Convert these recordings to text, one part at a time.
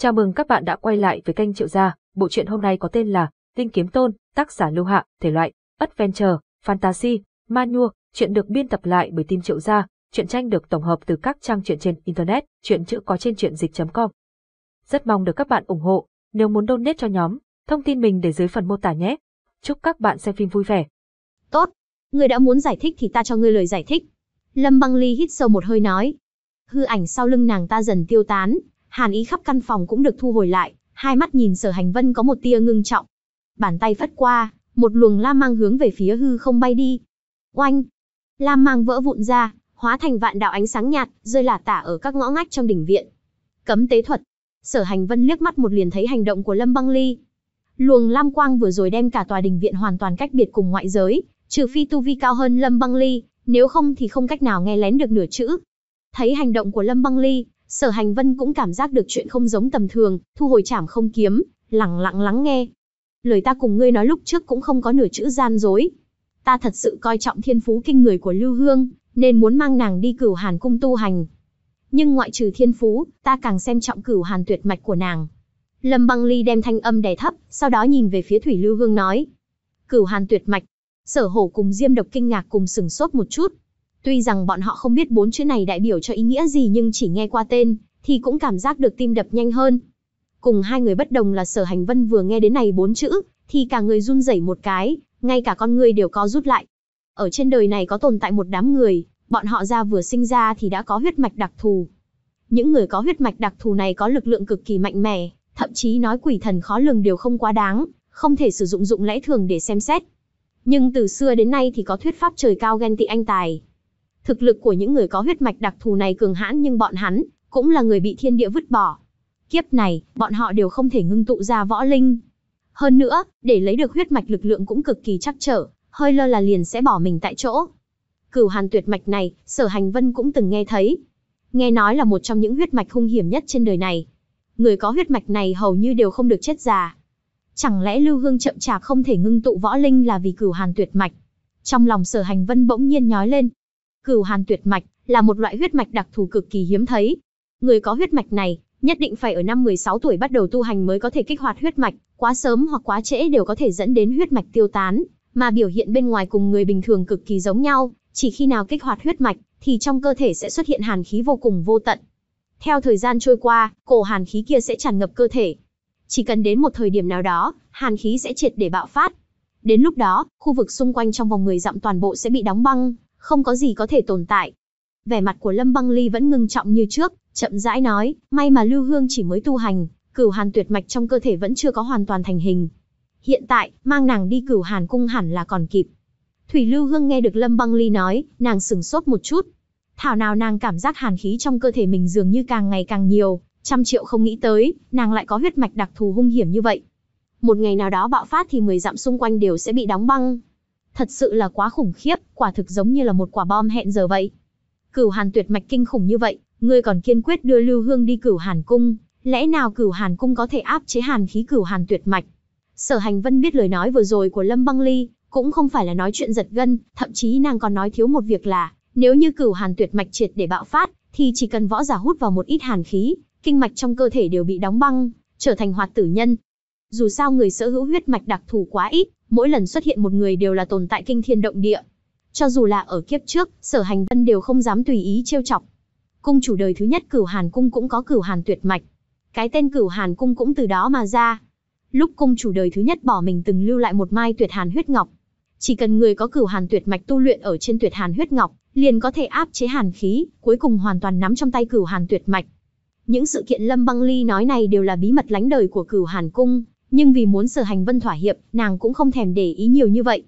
Chào mừng các bạn đã quay lại với kênh Triệu Gia. Bộ truyện hôm nay có tên là Tinh Kiếm Tôn, tác giả Lưu Hạ, thể loại Adventure, Fantasy, Manua. Chuyện được biên tập lại bởi team Triệu Gia. Chuyện tranh được tổng hợp từ các trang truyện trên Internet, chuyện chữ có trên truyện dịch.com. Rất mong được các bạn ủng hộ. Nếu muốn donate cho nhóm, thông tin mình để dưới phần mô tả nhé. Chúc các bạn xem phim vui vẻ. Tốt, Người đã muốn giải thích thì ta cho người lời giải thích. Lâm Băng Ly hít sâu một hơi nói. Hư ảnh sau lưng nàng ta dần tiêu tán, hàn ý khắp căn phòng cũng được thu hồi lại, hai mắt nhìn sở hành vân có một tia ngưng trọng. Bàn tay phất qua, một luồng lam mang hướng về phía hư không bay đi. Oanh! Lam mang vỡ vụn ra, hóa thành vạn đạo ánh sáng nhạt, rơi lả tả ở các ngõ ngách trong đỉnh viện. Cấm tế thuật. Sở hành vân liếc mắt một liền thấy hành động của Lâm Băng Ly. Luồng lam quang vừa rồi đem cả tòa đỉnh viện hoàn toàn cách biệt cùng ngoại giới, trừ phi tu vi cao hơn Lâm Băng Ly, nếu không thì không cách nào nghe lén được nửa chữ. Thấy hành động của Lâm Băng Ly, Sở Hành Vân cũng cảm giác được chuyện không giống tầm thường, thu hồi chảm không kiếm, lặng lặng lắng nghe. Lời ta cùng ngươi nói lúc trước cũng không có nửa chữ gian dối. Ta thật sự coi trọng thiên phú kinh người của Lưu Hương, nên muốn mang nàng đi cửu hàn cung tu hành. Nhưng ngoại trừ thiên phú, ta càng xem trọng cửu hàn tuyệt mạch của nàng. Lâm Băng Ly đem thanh âm đè thấp, sau đó nhìn về phía Thủy Lưu Hương nói. Cửu hàn tuyệt mạch. Sở hổ cùng Diêm Độc kinh ngạc cùng sừng sốt một chút, Tuy rằng bọn họ không biết bốn chữ này đại biểu cho ý nghĩa gì nhưng chỉ nghe qua tên, thì cũng cảm giác được tim đập nhanh hơn. Cùng hai người bất đồng là sở hành vân vừa nghe đến này bốn chữ, thì cả người run rẩy một cái, ngay cả con người đều có rút lại. Ở trên đời này có tồn tại một đám người, bọn họ ra vừa sinh ra thì đã có huyết mạch đặc thù. Những người có huyết mạch đặc thù này có lực lượng cực kỳ mạnh mẽ, thậm chí nói quỷ thần khó lường đều không quá đáng, không thể sử dụng dụng lẽ thường để xem xét. Nhưng từ xưa đến nay thì có thuyết pháp trời cao ghen tị anh tài, Thực lực của những người có huyết mạch đặc thù này cường hãn nhưng bọn hắn cũng là người bị thiên địa vứt bỏ. Kiếp này, bọn họ đều không thể ngưng tụ ra võ linh. Hơn nữa, để lấy được huyết mạch lực lượng cũng cực kỳ chắc trở, hơi lơ là liền sẽ bỏ mình tại chỗ. Cửu hàn tuyệt mạch này, sở hành vân cũng từng nghe thấy. Nghe nói là một trong những huyết mạch hung hiểm nhất trên đời này. Người có huyết mạch này hầu như đều không được chết già. Chẳng lẽ Lưu Hương chậm chạp không thể ngưng tụ võ linh là vì cửu hàn tuyệt mạch? Trong lòng sở hành vân bỗng nhiên nhói lên, Cửu Hàn Tuyệt Mạch là một loại huyết mạch đặc thù cực kỳ hiếm thấy. Người có huyết mạch này, nhất định phải ở năm 16 tuổi bắt đầu tu hành mới có thể kích hoạt huyết mạch, quá sớm hoặc quá trễ đều có thể dẫn đến huyết mạch tiêu tán, mà biểu hiện bên ngoài cùng người bình thường cực kỳ giống nhau, chỉ khi nào kích hoạt huyết mạch thì trong cơ thể sẽ xuất hiện hàn khí vô cùng vô tận. Theo thời gian trôi qua, cổ hàn khí kia sẽ tràn ngập cơ thể. Chỉ cần đến một thời điểm nào đó, hàn khí sẽ triệt để bạo phát. Đến lúc đó, khu vực xung quanh trong vòng 10 dặm toàn bộ sẽ bị đóng băng, không có gì có thể tồn tại. Vẻ mặt của Lâm Băng Ly vẫn ngưng trọng như trước, chậm rãi nói, may mà Lưu Hương chỉ mới tu hành, cửu hàn tuyệt mạch trong cơ thể vẫn chưa có hoàn toàn thành hình. Hiện tại, mang nàng đi cửu hàn cung hẳn là còn kịp. Thủy Lưu Hương nghe được Lâm Băng Ly nói, nàng sừng sốt một chút. Thảo nào nàng cảm giác hàn khí trong cơ thể mình dường như càng ngày càng nhiều, trăm triệu không nghĩ tới, nàng lại có huyết mạch đặc thù hung hiểm như vậy. Một ngày nào đó bạo phát thì mười dặm xung quanh đều sẽ bị đóng băng. Thật sự là quá khủng khiếp quả thực giống như là một quả bom hẹn giờ vậy. Cửu Hàn tuyệt mạch kinh khủng như vậy, ngươi còn kiên quyết đưa Lưu Hương đi Cửu Hàn cung, lẽ nào Cửu Hàn cung có thể áp chế hàn khí Cửu Hàn tuyệt mạch? Sở Hành Vân biết lời nói vừa rồi của Lâm Băng Ly, cũng không phải là nói chuyện giật gân, thậm chí nàng còn nói thiếu một việc là, nếu như Cửu Hàn tuyệt mạch triệt để bạo phát, thì chỉ cần võ giả hút vào một ít hàn khí, kinh mạch trong cơ thể đều bị đóng băng, trở thành hoạt tử nhân. Dù sao người sở hữu huyết mạch đặc thù quá ít, mỗi lần xuất hiện một người đều là tồn tại kinh thiên động địa, cho dù là ở kiếp trước, sở hành vân đều không dám tùy ý trêu chọc. Cung chủ đời thứ nhất cửu hàn cung cũng có cửu hàn tuyệt mạch. Cái tên cửu hàn cung cũng từ đó mà ra. Lúc cung chủ đời thứ nhất bỏ mình từng lưu lại một mai tuyệt hàn huyết ngọc. Chỉ cần người có cửu hàn tuyệt mạch tu luyện ở trên tuyệt hàn huyết ngọc, liền có thể áp chế hàn khí, cuối cùng hoàn toàn nắm trong tay cửu hàn tuyệt mạch. Những sự kiện Lâm Băng Ly nói này đều là bí mật lánh đời của cửu hàn cung, nhưng vì muốn sở hành vân thỏa hiệp, nàng cũng không thèm để ý nhiều như vậy.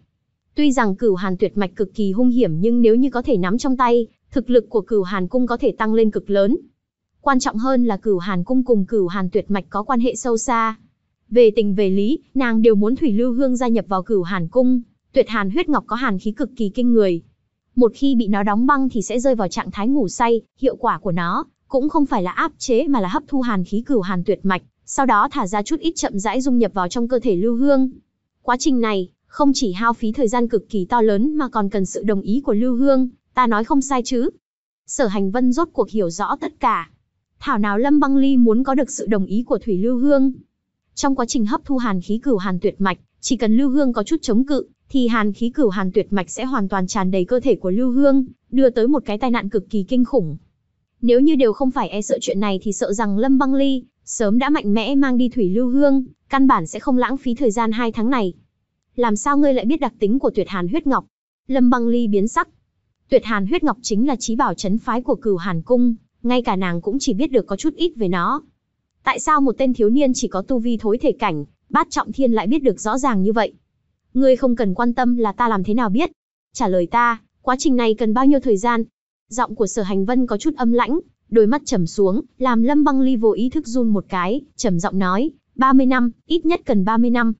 Tuy rằng cửu hàn tuyệt mạch cực kỳ hung hiểm nhưng nếu như có thể nắm trong tay, thực lực của cửu hàn cung có thể tăng lên cực lớn. Quan trọng hơn là cửu hàn cung cùng cửu hàn tuyệt mạch có quan hệ sâu xa. Về tình về lý, nàng đều muốn Thủy Lưu Hương gia nhập vào cửu hàn cung, tuyệt hàn huyết ngọc có hàn khí cực kỳ kinh người. Một khi bị nó đóng băng thì sẽ rơi vào trạng thái ngủ say, hiệu quả của nó cũng không phải là áp chế mà là hấp thu hàn khí cửu hàn tuyệt mạch, sau đó thả ra chút ít chậm rãi dung nhập vào trong cơ thể Lưu Hương. Quá trình này, không chỉ hao phí thời gian cực kỳ to lớn mà còn cần sự đồng ý của Lưu Hương, ta nói không sai chứ. Sở hành vân rốt cuộc hiểu rõ tất cả. Thảo nào Lâm Băng Ly muốn có được sự đồng ý của Thủy Lưu Hương. Trong quá trình hấp thu hàn khí cửu hàn tuyệt mạch, chỉ cần Lưu Hương có chút chống cự, thì hàn khí cửu hàn tuyệt mạch sẽ hoàn toàn tràn đầy cơ thể của Lưu Hương, đưa tới một cái tai nạn cực kỳ kinh khủng. Nếu như đều không phải e sợ chuyện này thì sợ rằng Lâm Băng Ly sớm đã mạnh mẽ mang đi Thủy Lưu Hương, căn bản sẽ không lãng phí thời gian hai tháng này làm sao ngươi lại biết đặc tính của tuyệt hàn huyết ngọc? Lâm băng ly biến sắc. Tuyệt hàn huyết ngọc chính là trí bảo chấn phái của cửu hàn cung, ngay cả nàng cũng chỉ biết được có chút ít về nó. Tại sao một tên thiếu niên chỉ có tu vi thối thể cảnh, bát trọng thiên lại biết được rõ ràng như vậy? Ngươi không cần quan tâm là ta làm thế nào biết. Trả lời ta, quá trình này cần bao nhiêu thời gian? Giọng của sở hành vân có chút âm lãnh, đôi mắt trầm xuống, làm lâm băng ly vô ý thức run một cái, trầm giọng nói, 30 năm, ít nhất cần 30 năm.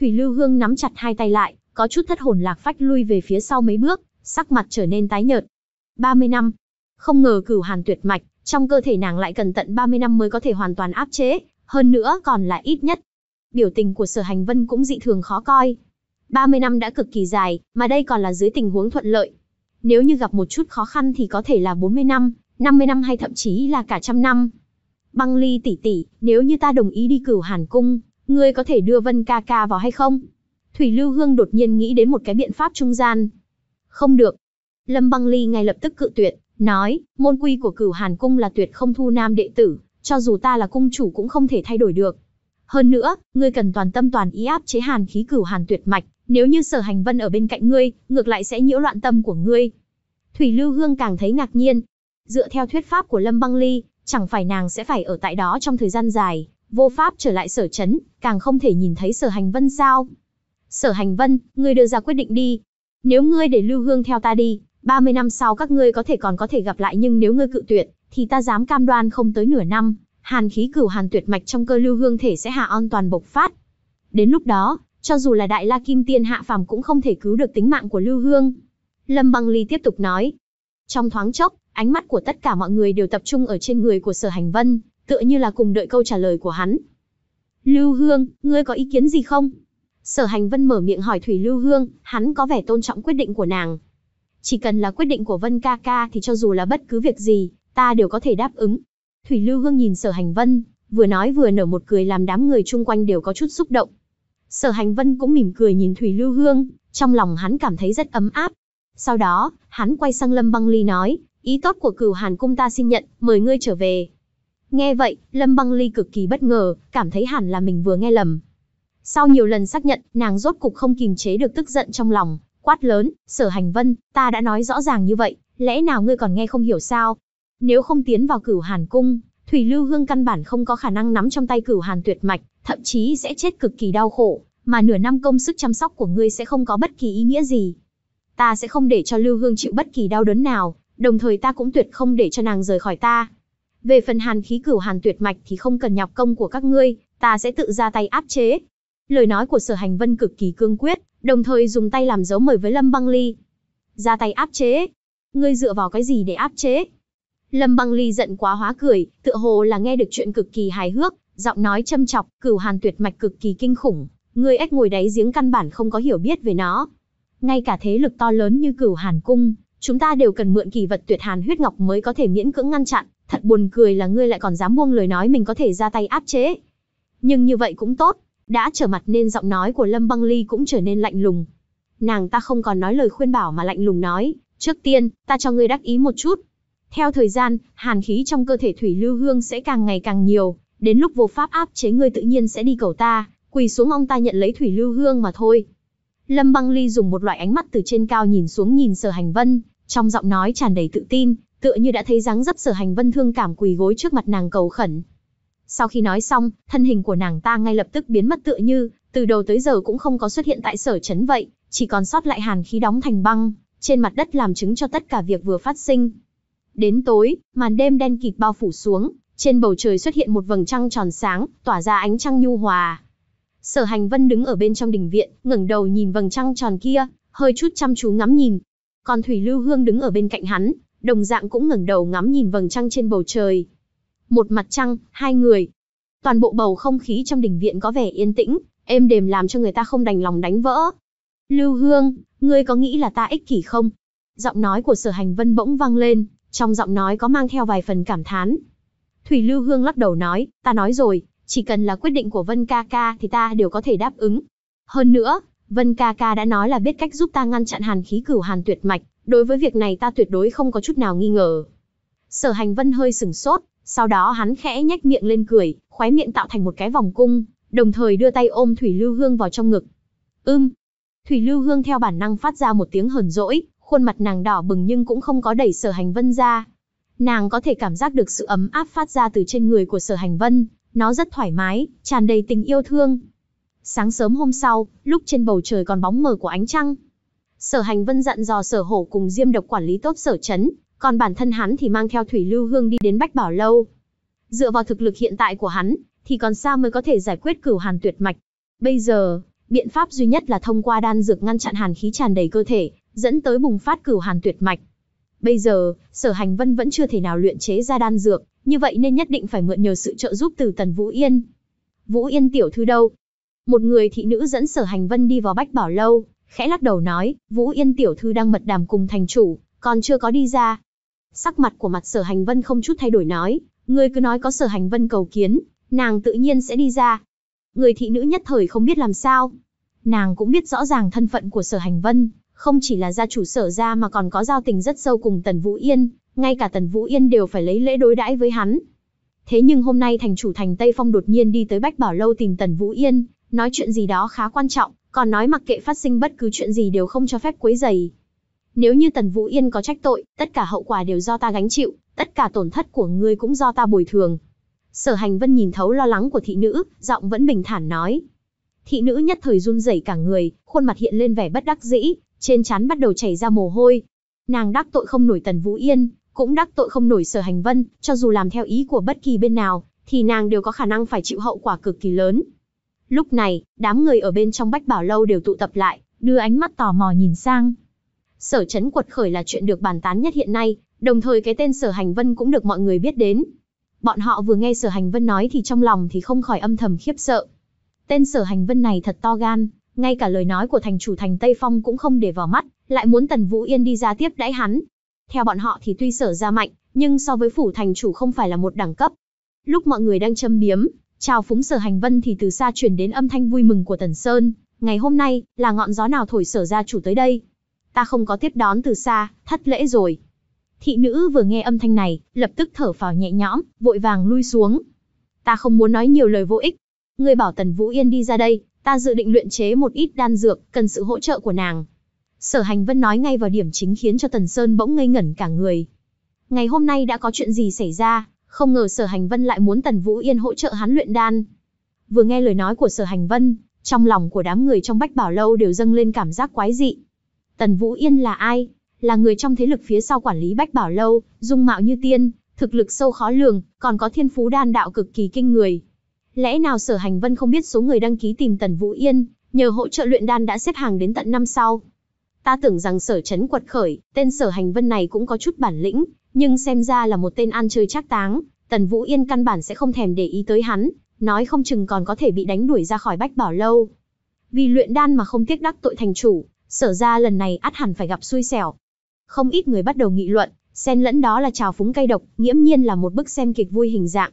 Thủy Lưu Hương nắm chặt hai tay lại, có chút thất hồn lạc phách lui về phía sau mấy bước, sắc mặt trở nên tái nhợt. 30 năm. Không ngờ cửu hàn tuyệt mạch, trong cơ thể nàng lại cần tận 30 năm mới có thể hoàn toàn áp chế, hơn nữa còn là ít nhất. Biểu tình của sở hành vân cũng dị thường khó coi. 30 năm đã cực kỳ dài, mà đây còn là dưới tình huống thuận lợi. Nếu như gặp một chút khó khăn thì có thể là 40 năm, 50 năm hay thậm chí là cả trăm năm. Băng ly tỷ tỷ, nếu như ta đồng ý đi cửu hàn cung, ngươi có thể đưa Vân ca ca vào hay không? Thủy Lưu Hương đột nhiên nghĩ đến một cái biện pháp trung gian. Không được. Lâm Băng Ly ngay lập tức cự tuyệt, nói, môn quy của cửu Hàn Cung là tuyệt không thu nam đệ tử, cho dù ta là cung chủ cũng không thể thay đổi được. Hơn nữa, ngươi cần toàn tâm toàn ý áp chế hàn khí cửu hàn tuyệt mạch, nếu như sở hành vân ở bên cạnh ngươi, ngược lại sẽ nhiễu loạn tâm của ngươi. Thủy Lưu Hương càng thấy ngạc nhiên. Dựa theo thuyết pháp của Lâm Băng Ly, chẳng phải nàng sẽ phải ở tại đó trong thời gian dài, vô pháp trở lại sở chấn, càng không thể nhìn thấy sở hành vân sao. Sở hành vân, ngươi đưa ra quyết định đi. Nếu ngươi để lưu hương theo ta đi, 30 năm sau các ngươi có thể còn có thể gặp lại nhưng nếu ngươi cự tuyệt, thì ta dám cam đoan không tới nửa năm, hàn khí cửu hàn tuyệt mạch trong cơ lưu hương thể sẽ hạ on toàn bộc phát. Đến lúc đó, cho dù là đại la kim tiên hạ phàm cũng không thể cứu được tính mạng của lưu hương. Lâm Băng Ly tiếp tục nói. Trong thoáng chốc, ánh mắt của tất cả mọi người đều tập trung ở trên người của sở hành vân, tựa như là cùng đợi câu trả lời của hắn. Lưu Hương, ngươi có ý kiến gì không? Sở Hành Vân mở miệng hỏi Thủy Lưu Hương, hắn có vẻ tôn trọng quyết định của nàng. Chỉ cần là quyết định của Vân ca ca thì cho dù là bất cứ việc gì, ta đều có thể đáp ứng. Thủy Lưu Hương nhìn Sở Hành Vân, vừa nói vừa nở một cười làm đám người chung quanh đều có chút xúc động. Sở Hành Vân cũng mỉm cười nhìn Thủy Lưu Hương, trong lòng hắn cảm thấy rất ấm áp. Sau đó, hắn quay sang Lâm Băng Ly nói, ý tốt của cửu Hàn Cung ta xin nhận, mời ngươi trở về. Nghe vậy, Lâm Băng Ly cực kỳ bất ngờ, cảm thấy hẳn là mình vừa nghe lầm. Sau nhiều lần xác nhận, nàng rốt cục không kìm chế được tức giận trong lòng, quát lớn, sở hành vân, ta đã nói rõ ràng như vậy, lẽ nào ngươi còn nghe không hiểu sao? Nếu không tiến vào cửu hàn cung, Thủy Lưu Hương căn bản không có khả năng nắm trong tay cửu hàn tuyệt mạch, thậm chí sẽ chết cực kỳ đau khổ, mà nửa năm công sức chăm sóc của ngươi sẽ không có bất kỳ ý nghĩa gì. Ta sẽ không để cho Lưu Hương chịu bất kỳ đau đớn nào, đồng thời ta cũng tuyệt không để cho nàng rời khỏi ta. Về phần hàn khí cửu hàn tuyệt mạch thì không cần nhọc công của các ngươi, ta sẽ tự ra tay áp chế. Lời nói của sở hành vân cực kỳ cương quyết, đồng thời dùng tay làm dấu mời với Lâm Băng Ly. Ra tay áp chế. Ngươi dựa vào cái gì để áp chế? Lâm Băng Ly giận quá hóa cười, tựa hồ là nghe được chuyện cực kỳ hài hước, giọng nói châm chọc, cửu hàn tuyệt mạch cực kỳ kinh khủng. Ngươi ếch ngồi đáy giếng căn bản không có hiểu biết về nó. Ngay cả thế lực to lớn như cửu hàn cung, chúng ta đều cần mượn kỳ vật tuyệt hàn huyết ngọc mới có thể miễn cưỡng ngăn chặn, thật buồn cười là ngươi lại còn dám buông lời nói mình có thể ra tay áp chế. Nhưng như vậy cũng tốt, đã trở mặt nên giọng nói của Lâm Băng Ly cũng trở nên lạnh lùng. Nàng ta không còn nói lời khuyên bảo mà lạnh lùng nói, trước tiên, ta cho ngươi đắc ý một chút. Theo thời gian, hàn khí trong cơ thể Thủy Lưu Hương sẽ càng ngày càng nhiều, đến lúc vô pháp áp chế ngươi tự nhiên sẽ đi cầu ta, quỳ xuống ông ta nhận lấy Thủy Lưu Hương mà thôi. Lâm Băng Ly dùng một loại ánh mắt từ trên cao nhìn xuống nhìn Sở Hành Vân, trong giọng nói tràn đầy tự tin, tựa như đã thấy dáng dấp Sở Hành Vân thương cảm quỳ gối trước mặt nàng cầu khẩn. Sau khi nói xong, thân hình của nàng ta ngay lập tức biến mất tựa như, từ đầu tới giờ cũng không có xuất hiện tại Sở Trấn vậy, chỉ còn sót lại hàn khí đóng thành băng, trên mặt đất làm chứng cho tất cả việc vừa phát sinh. Đến tối, màn đêm đen kịt bao phủ xuống, trên bầu trời xuất hiện một vầng trăng tròn sáng, tỏa ra ánh trăng nhu hòa, Sở Hành Vân đứng ở bên trong đình viện, ngẩng đầu nhìn vầng trăng tròn kia, hơi chút chăm chú ngắm nhìn. Còn Thủy Lưu Hương đứng ở bên cạnh hắn, đồng dạng cũng ngẩng đầu ngắm nhìn vầng trăng trên bầu trời. Một mặt trăng, hai người. Toàn bộ bầu không khí trong đình viện có vẻ yên tĩnh, êm đềm làm cho người ta không đành lòng đánh vỡ. Lưu Hương, ngươi có nghĩ là ta ích kỷ không? Giọng nói của Sở Hành Vân bỗng vang lên, trong giọng nói có mang theo vài phần cảm thán. Thủy Lưu Hương lắc đầu nói, ta nói rồi, chỉ cần là quyết định của Vân ca ca thì ta đều có thể đáp ứng. Hơn nữa, Vân ca ca đã nói là biết cách giúp ta ngăn chặn hàn khí cửu hàn tuyệt mạch, đối với việc này ta tuyệt đối không có chút nào nghi ngờ. Sở hành vân hơi sừng sốt, sau đó hắn khẽ nhách miệng lên cười, khoái miệng tạo thành một cái vòng cung, đồng thời đưa tay ôm Thủy Lưu Hương vào trong ngực. Ưm! Thủy Lưu Hương theo bản năng phát ra một tiếng hờn rỗi, khuôn mặt nàng đỏ bừng nhưng cũng không có đẩy sở hành vân ra. Nàng có thể cảm giác được sự ấm áp phát ra từ trên người của sở hành vân, nó rất thoải mái, tràn đầy tình yêu thương. Sáng sớm hôm sau, lúc trên bầu trời còn bóng mờ của ánh trăng, Sở Hành Vân dặn dò Sở Hổ cùng Diêm Độc quản lý tốt Sở Chấn, còn bản thân hắn thì mang theo Thủy Lưu Hương đi đến Bách Bảo Lâu. Dựa vào thực lực hiện tại của hắn, thì còn xa mới có thể giải quyết cửu hàn tuyệt mạch. Bây giờ, biện pháp duy nhất là thông qua đan dược ngăn chặn hàn khí tràn đầy cơ thể, dẫn tới bùng phát cửu hàn tuyệt mạch. Bây giờ, Sở Hành Vân vẫn chưa thể nào luyện chế ra đan dược, như vậy nên nhất định phải mượn nhờ sự trợ giúp từ Tần Vũ Yên. Vũ Yên tiểu thư đâu? Một người thị nữ dẫn sở hành vân đi vào bách bảo lâu, khẽ lắc đầu nói, Vũ Yên tiểu thư đang mật đàm cùng thành chủ, còn chưa có đi ra. Sắc mặt của mặt sở hành vân không chút thay đổi nói, người cứ nói có sở hành vân cầu kiến, nàng tự nhiên sẽ đi ra. Người thị nữ nhất thời không biết làm sao. Nàng cũng biết rõ ràng thân phận của sở hành vân, không chỉ là gia chủ sở ra mà còn có giao tình rất sâu cùng Tần Vũ Yên, ngay cả Tần Vũ Yên đều phải lấy lễ đối đãi với hắn. Thế nhưng hôm nay thành chủ thành Tây Phong đột nhiên đi tới Bách Bảo Lâu tìm Tần Vũ Yên, nói chuyện gì đó khá quan trọng, còn nói mặc kệ phát sinh bất cứ chuyện gì đều không cho phép quấy rầy. Nếu như Tần Vũ Yên có trách tội, tất cả hậu quả đều do ta gánh chịu, tất cả tổn thất của ngươi cũng do ta bồi thường. Sở Hành Vân nhìn thấu lo lắng của thị nữ, giọng vẫn bình thản nói. Thị nữ nhất thời run rẩy cả người, khuôn mặt hiện lên vẻ bất đắc dĩ, trên trán bắt đầu chảy ra mồ hôi. Nàng đắc tội không nổi Tần Vũ Yên, cũng đắc tội không nổi Sở Hành Vân, cho dù làm theo ý của bất kỳ bên nào, thì nàng đều có khả năng phải chịu hậu quả cực kỳ lớn. Lúc này, đám người ở bên trong Bách Bảo Lâu đều tụ tập lại, đưa ánh mắt tò mò nhìn sang. Sở Trấn quật khởi là chuyện được bàn tán nhất hiện nay, đồng thời cái tên Sở Hành Vân cũng được mọi người biết đến. Bọn họ vừa nghe Sở Hành Vân nói thì trong lòng thì không khỏi âm thầm khiếp sợ. Tên Sở Hành Vân này thật to gan, ngay cả lời nói của thành chủ thành Tây Phong cũng không để vào mắt, lại muốn Tần Vũ Yên đi ra tiếp đãi hắn. Theo bọn họ thì tuy sở ra mạnh, nhưng so với phủ thành chủ không phải là một đẳng cấp. Lúc mọi người đang châm biếm, chào phúng sở hành vân thì từ xa truyền đến âm thanh vui mừng của Tần Sơn. Ngày hôm nay, là ngọn gió nào thổi sở ra chủ tới đây? Ta không có tiếp đón từ xa, thất lễ rồi. Thị nữ vừa nghe âm thanh này, lập tức thở phào nhẹ nhõm, vội vàng lui xuống. Ta không muốn nói nhiều lời vô ích. Ngươi bảo Tần Vũ Yên đi ra đây, Ta dự định luyện chế một ít đan dược, cần sự hỗ trợ của nàng. Sở Hành Vân nói ngay vào điểm chính khiến cho Tần Sơn bỗng ngây ngẩn cả người. Ngày hôm nay đã có chuyện gì xảy ra, không ngờ Sở Hành Vân lại muốn Tần Vũ Yên hỗ trợ hắn luyện đan. Vừa nghe lời nói của Sở Hành Vân, trong lòng của đám người trong Bách Bảo lâu đều dâng lên cảm giác quái dị. Tần Vũ Yên là ai? Là người trong thế lực phía sau quản lý Bách Bảo lâu, dung mạo như tiên, thực lực sâu khó lường, còn có thiên phú đan đạo cực kỳ kinh người, Lẽ nào Sở Hành Vân không biết số người đăng ký tìm Tần Vũ Yên, nhờ hỗ trợ luyện đan đã xếp hàng đến tận năm sau. Ta tưởng rằng Sở Chấn quật khởi, tên Sở Hành Vân này cũng có chút bản lĩnh, nhưng xem ra là một tên ăn chơi trác táng, Tần Vũ Yên căn bản sẽ không thèm để ý tới hắn, nói không chừng còn có thể bị đánh đuổi ra khỏi Bách Bảo lâu. Vì luyện đan mà không tiếc đắc tội thành chủ, Sở ra lần này ắt hẳn phải gặp xui xẻo. Không ít người bắt đầu nghị luận, xen lẫn đó là trào phúng cay độc, nghiễm nhiên là một bức xem kịch vui hình dạng.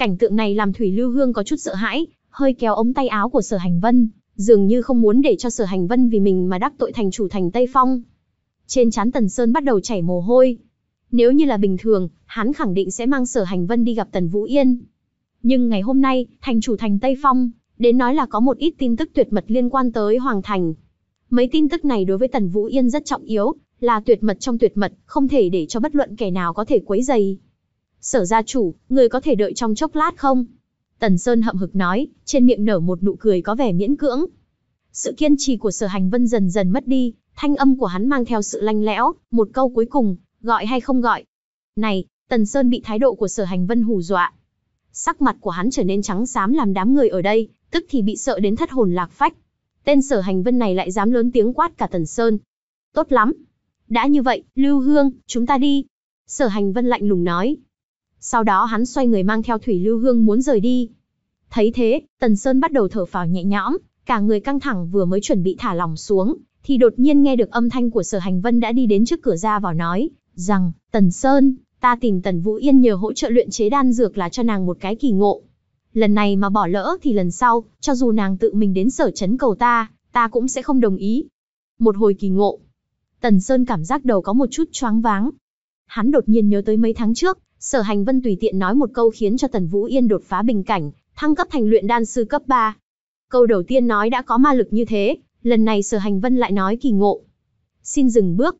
Cảnh tượng này làm Thủy Lưu Hương có chút sợ hãi, hơi kéo ống tay áo của Sở Hành Vân, dường như không muốn để cho Sở Hành Vân vì mình mà đắc tội thành chủ thành Tây Phong. Trên trán Tần Sơn bắt đầu chảy mồ hôi. Nếu như là bình thường, hắn khẳng định sẽ mang Sở Hành Vân đi gặp Tần Vũ Yên. Nhưng ngày hôm nay, thành chủ thành Tây Phong, đến nói là có một ít tin tức tuyệt mật liên quan tới Hoàng Thành. Mấy tin tức này đối với Tần Vũ Yên rất trọng yếu, là tuyệt mật trong tuyệt mật, không thể để cho bất luận kẻ nào có thể quấy dày. Sở gia chủ, người có thể đợi trong chốc lát không? Tần Sơn hậm hực nói, trên miệng nở một nụ cười có vẻ miễn cưỡng. Sự kiên trì của sở hành vân dần dần mất đi, thanh âm của hắn mang theo sự lanh lẽo, một câu cuối cùng, gọi hay không gọi. Này, Tần Sơn bị thái độ của sở hành vân hù dọa. Sắc mặt của hắn trở nên trắng xám làm đám người ở đây, tức thì bị sợ đến thất hồn lạc phách. Tên sở hành vân này lại dám lớn tiếng quát cả Tần Sơn. Tốt lắm. Đã như vậy, Lưu Hương, chúng ta đi. Sở hành vân lạnh lùng nói, sau đó hắn xoay người mang theo Thủy Lưu Hương muốn rời đi. Thấy thế, Tần Sơn bắt đầu thở phào nhẹ nhõm, cả người căng thẳng vừa mới chuẩn bị thả lỏng xuống, thì đột nhiên nghe được âm thanh của Sở Hành Vân đã đi đến trước cửa ra vào nói, rằng, Tần Sơn, ta tìm Tần Vũ Yên nhờ hỗ trợ luyện chế đan dược là cho nàng một cái kỳ ngộ. Lần này mà bỏ lỡ thì lần sau, cho dù nàng tự mình đến sở Trấn cầu ta, ta cũng sẽ không đồng ý. Một hồi kỳ ngộ. Tần Sơn cảm giác đầu có một chút choáng váng. Hắn đột nhiên nhớ tới mấy tháng trước, Sở Hành Vân tùy tiện nói một câu khiến cho Tần Vũ Yên đột phá bình cảnh, thăng cấp thành luyện đan sư cấp 3. Câu đầu tiên nói đã có ma lực như thế, lần này Sở Hành Vân lại nói kỳ ngộ. Xin dừng bước.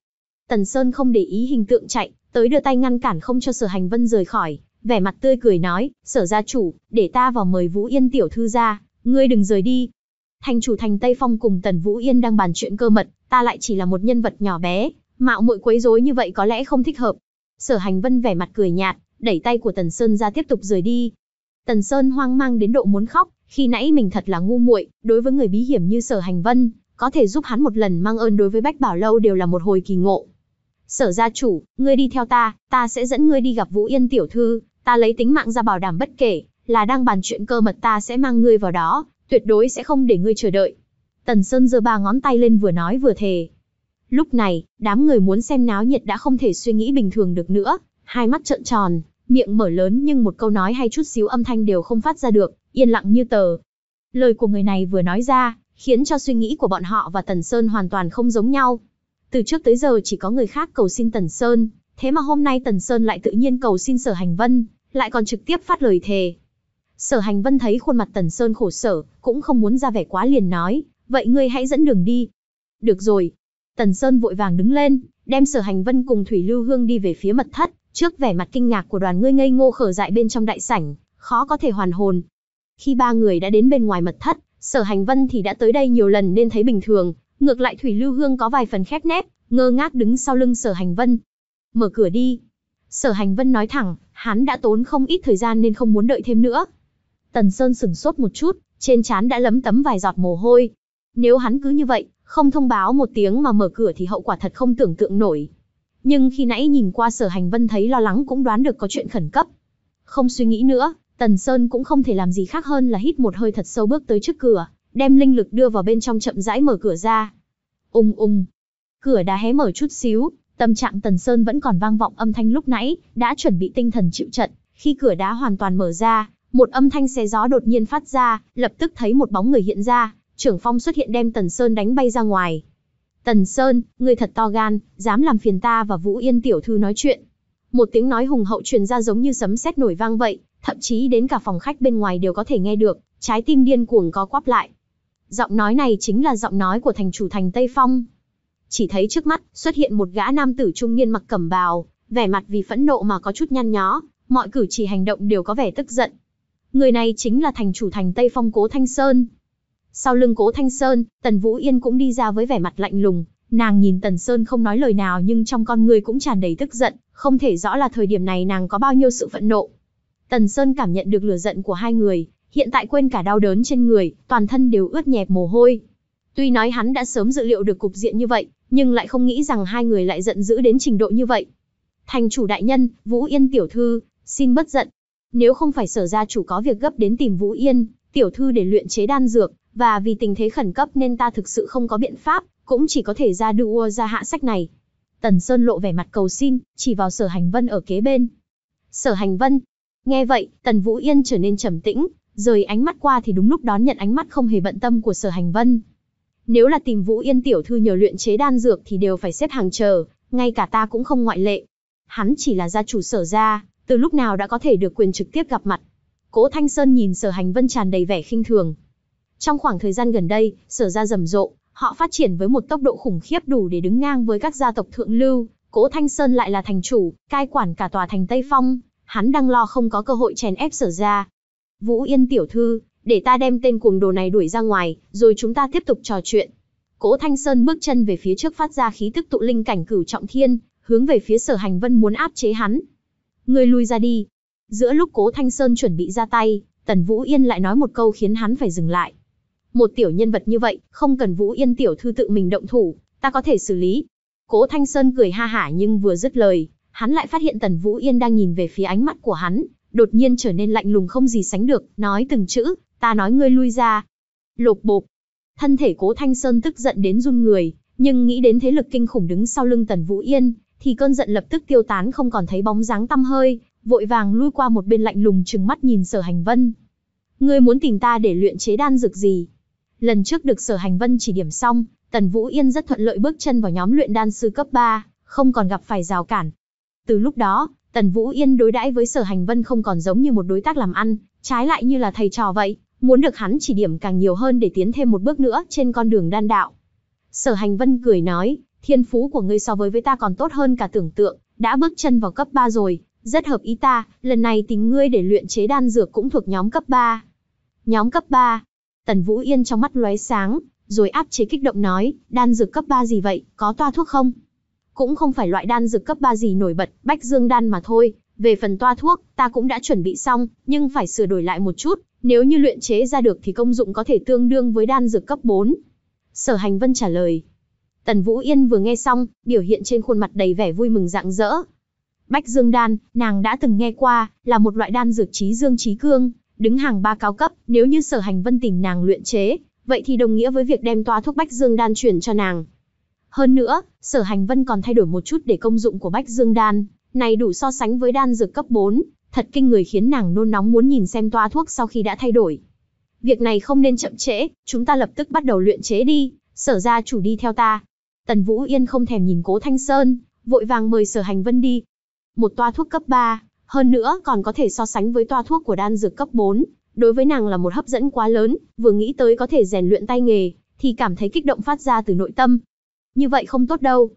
Tần Sơn không để ý hình tượng chạy, tới đưa tay ngăn cản không cho Sở Hành Vân rời khỏi, vẻ mặt tươi cười nói, "Sở gia chủ, để ta vào mời Vũ Yên tiểu thư ra, ngươi đừng rời đi." Thành chủ thành Tây Phong cùng Tần Vũ Yên đang bàn chuyện cơ mật, ta lại chỉ là một nhân vật nhỏ bé, mạo muội quấy rối như vậy có lẽ không thích hợp, Sở Hành Vân vẻ mặt cười nhạt, đẩy tay của Tần Sơn ra tiếp tục rời đi. Tần Sơn hoang mang đến độ muốn khóc, khi nãy mình thật là ngu muội, đối với người bí hiểm như Sở Hành Vân, có thể giúp hắn một lần mang ơn đối với Bách Bảo lâu đều là một hồi kỳ ngộ. Sở gia chủ, ngươi đi theo ta, ta sẽ dẫn ngươi đi gặp Vũ Yên tiểu thư, ta lấy tính mạng ra bảo đảm bất kể, là đang bàn chuyện cơ mật ta sẽ mang ngươi vào đó, tuyệt đối sẽ không để ngươi chờ đợi. Tần Sơn giơ ba ngón tay lên vừa nói vừa thề, Lúc này, đám người muốn xem náo nhiệt đã không thể suy nghĩ bình thường được nữa, hai mắt trợn tròn, miệng mở lớn nhưng một câu nói hay chút xíu âm thanh đều không phát ra được, yên lặng như tờ. Lời của người này vừa nói ra, khiến cho suy nghĩ của bọn họ và Tần Sơn hoàn toàn không giống nhau. Từ trước tới giờ chỉ có người khác cầu xin Tần Sơn, thế mà hôm nay Tần Sơn lại tự nhiên cầu xin Sở Hành Vân, lại còn trực tiếp phát lời thề. Sở Hành Vân thấy khuôn mặt Tần Sơn khổ sở, cũng không muốn ra vẻ quá liền nói, vậy ngươi hãy dẫn đường đi. Được rồi, Tần Sơn vội vàng đứng lên, đem Sở Hành Vân cùng Thủy Lưu Hương đi về phía mật thất, trước vẻ mặt kinh ngạc của đoàn người ngây ngô khở dại bên trong đại sảnh, khó có thể hoàn hồn. Khi ba người đã đến bên ngoài mật thất, Sở Hành Vân thì đã tới đây nhiều lần nên thấy bình thường, ngược lại Thủy Lưu Hương có vài phần khép nép, ngơ ngác đứng sau lưng Sở Hành Vân. "Mở cửa đi." Sở Hành Vân nói thẳng, hắn đã tốn không ít thời gian nên không muốn đợi thêm nữa. Tần Sơn sững sốt một chút, trên trán đã lấm tấm vài giọt mồ hôi, nếu hắn cứ như vậy, không thông báo một tiếng mà mở cửa thì hậu quả thật không tưởng tượng nổi. Nhưng khi nãy nhìn qua sở hành vân thấy lo lắng cũng đoán được có chuyện khẩn cấp. Không suy nghĩ nữa, Tần Sơn cũng không thể làm gì khác hơn là hít một hơi thật sâu bước tới trước cửa, đem linh lực đưa vào bên trong chậm rãi mở cửa ra. Ung ung. Cửa đã hé mở chút xíu, tâm trạng Tần Sơn vẫn còn vang vọng âm thanh lúc nãy, đã chuẩn bị tinh thần chịu trận, khi cửa đã hoàn toàn mở ra, một âm thanh xé gió đột nhiên phát ra, lập tức thấy một bóng người hiện ra, trưởng phong xuất hiện đem Tần Sơn đánh bay ra ngoài. Tần Sơn, người thật to gan, dám làm phiền ta và Vũ Yên tiểu thư nói chuyện. Một tiếng nói hùng hậu truyền ra giống như sấm sét nổi vang vậy, thậm chí đến cả phòng khách bên ngoài đều có thể nghe được, trái tim điên cuồng có quắp lại. Giọng nói này chính là giọng nói của thành chủ thành Tây Phong. Chỉ thấy trước mắt xuất hiện một gã nam tử trung niên mặc cẩm bào, vẻ mặt vì phẫn nộ mà có chút nhăn nhó, mọi cử chỉ hành động đều có vẻ tức giận. Người này chính là thành chủ thành Tây Phong Cố Thanh Sơn, sau lưng Cố Thanh Sơn, Tần Vũ Yên cũng đi ra với vẻ mặt lạnh lùng, nàng nhìn Tần Sơn không nói lời nào nhưng trong con người cũng tràn đầy tức giận, không thể rõ là thời điểm này nàng có bao nhiêu sự phẫn nộ. Tần Sơn cảm nhận được lửa giận của hai người, hiện tại quên cả đau đớn trên người, toàn thân đều ướt nhẹp mồ hôi. Tuy nói hắn đã sớm dự liệu được cục diện như vậy, nhưng lại không nghĩ rằng hai người lại giận dữ đến trình độ như vậy. Thành chủ đại nhân, Vũ Yên tiểu thư, xin bất giận. Nếu không phải sở gia chủ có việc gấp đến tìm Vũ Yên, tiểu thư để luyện chế đan dược, và vì tình thế khẩn cấp nên ta thực sự không có biện pháp, cũng chỉ có thể ra đua ra hạ sách này. Tần Sơn lộ vẻ mặt cầu xin, chỉ vào sở hành vân ở kế bên. Sở hành vân. Nghe vậy, Tần Vũ Yên trở nên trầm tĩnh, rời ánh mắt qua thì đúng lúc đón nhận ánh mắt không hề bận tâm của sở hành vân. Nếu là tìm Vũ Yên tiểu thư nhờ luyện chế đan dược thì đều phải xếp hàng chờ, ngay cả ta cũng không ngoại lệ. Hắn chỉ là gia chủ sở gia, từ lúc nào đã có thể được quyền trực tiếp gặp mặt. Cố Thanh Sơn nhìn sở hành vân tràn đầy vẻ khinh thường, trong khoảng thời gian gần đây, sở gia rầm rộ, họ phát triển với một tốc độ khủng khiếp đủ để đứng ngang với các gia tộc thượng lưu. Cố Thanh Sơn lại là thành chủ, cai quản cả tòa thành Tây Phong, hắn đang lo không có cơ hội chèn ép sở ra. Vũ Yên tiểu thư, để ta đem tên cuồng đồ này đuổi ra ngoài, rồi chúng ta tiếp tục trò chuyện. Cố Thanh Sơn bước chân về phía trước phát ra khí tức tụ linh cảnh cửu trọng thiên, hướng về phía sở hành vân muốn áp chế hắn. Người lui ra đi. Giữa lúc Cố Thanh Sơn chuẩn bị ra tay, Tần Vũ Yên lại nói một câu khiến hắn phải dừng lại. Một tiểu nhân vật như vậy, không cần Vũ Yên tiểu thư tự mình động thủ, ta có thể xử lý. Cố Thanh Sơn cười ha hả nhưng vừa dứt lời, hắn lại phát hiện Tần Vũ Yên đang nhìn về phía ánh mắt của hắn, đột nhiên trở nên lạnh lùng không gì sánh được, nói từng chữ, ta nói ngươi lui ra. Lột bộp. Thân thể Cố Thanh Sơn tức giận đến run người, nhưng nghĩ đến thế lực kinh khủng đứng sau lưng Tần Vũ Yên, thì cơn giận lập tức tiêu tán không còn thấy bóng dáng tăm hơi, vội vàng lui qua một bên lạnh lùng trừng mắt nhìn Sở Hành Vân. Ngươi muốn tìm ta để luyện chế đan dược gì? Lần trước được Sở Hành Vân chỉ điểm xong, Tần Vũ Yên rất thuận lợi bước chân vào nhóm luyện đan sư cấp 3, không còn gặp phải rào cản. Từ lúc đó, Tần Vũ Yên đối đãi với Sở Hành Vân không còn giống như một đối tác làm ăn, trái lại như là thầy trò vậy, muốn được hắn chỉ điểm càng nhiều hơn để tiến thêm một bước nữa trên con đường đan đạo. Sở Hành Vân cười nói, thiên phú của ngươi so với với ta còn tốt hơn cả tưởng tượng, đã bước chân vào cấp 3 rồi, rất hợp ý ta, lần này tính ngươi để luyện chế đan dược cũng thuộc nhóm cấp 3. Nhóm cấp 3, Tần Vũ Yên trong mắt lóe sáng, rồi áp chế kích động nói, đan dược cấp 3 gì vậy, có toa thuốc không? Cũng không phải loại đan dược cấp 3 gì nổi bật, bách dương đan mà thôi, về phần toa thuốc, ta cũng đã chuẩn bị xong, nhưng phải sửa đổi lại một chút, nếu như luyện chế ra được thì công dụng có thể tương đương với đan dược cấp 4. Sở Hành Vân trả lời. Tần Vũ Yên vừa nghe xong, biểu hiện trên khuôn mặt đầy vẻ vui mừng rạng rỡ. Bách Dương đan, nàng đã từng nghe qua, là một loại đan dược trí dương trí cương, đứng hàng ba cao cấp, nếu như sở hành vân tìm nàng luyện chế, vậy thì đồng nghĩa với việc đem toa thuốc Bách Dương Đan chuyển cho nàng. Hơn nữa, sở hành vân còn thay đổi một chút để công dụng của Bách Dương Đan, này đủ so sánh với đan dược cấp 4, thật kinh người khiến nàng nôn nóng muốn nhìn xem toa thuốc sau khi đã thay đổi. Việc này không nên chậm trễ, chúng ta lập tức bắt đầu luyện chế đi, sở gia chủ đi theo ta. Tần Vũ Yên không thèm nhìn cố Thanh Sơn, vội vàng mời sở hành vân đi. Một toa thuốc cấp 3, hơn nữa còn có thể so sánh với toa thuốc của đan dược cấp 4, đối với nàng là một hấp dẫn quá lớn, vừa nghĩ tới có thể rèn luyện tay nghề, thì cảm thấy kích động phát ra từ nội tâm. Như vậy không tốt đâu.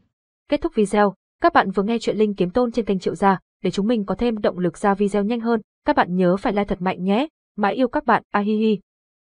Kết thúc video, các bạn vừa nghe chuyện Linh Kiếm Tôn trên kênh Triệu Gia, để chúng mình có thêm động lực ra video nhanh hơn, các bạn nhớ phải like thật mạnh nhé. Mãi yêu các bạn, ahihi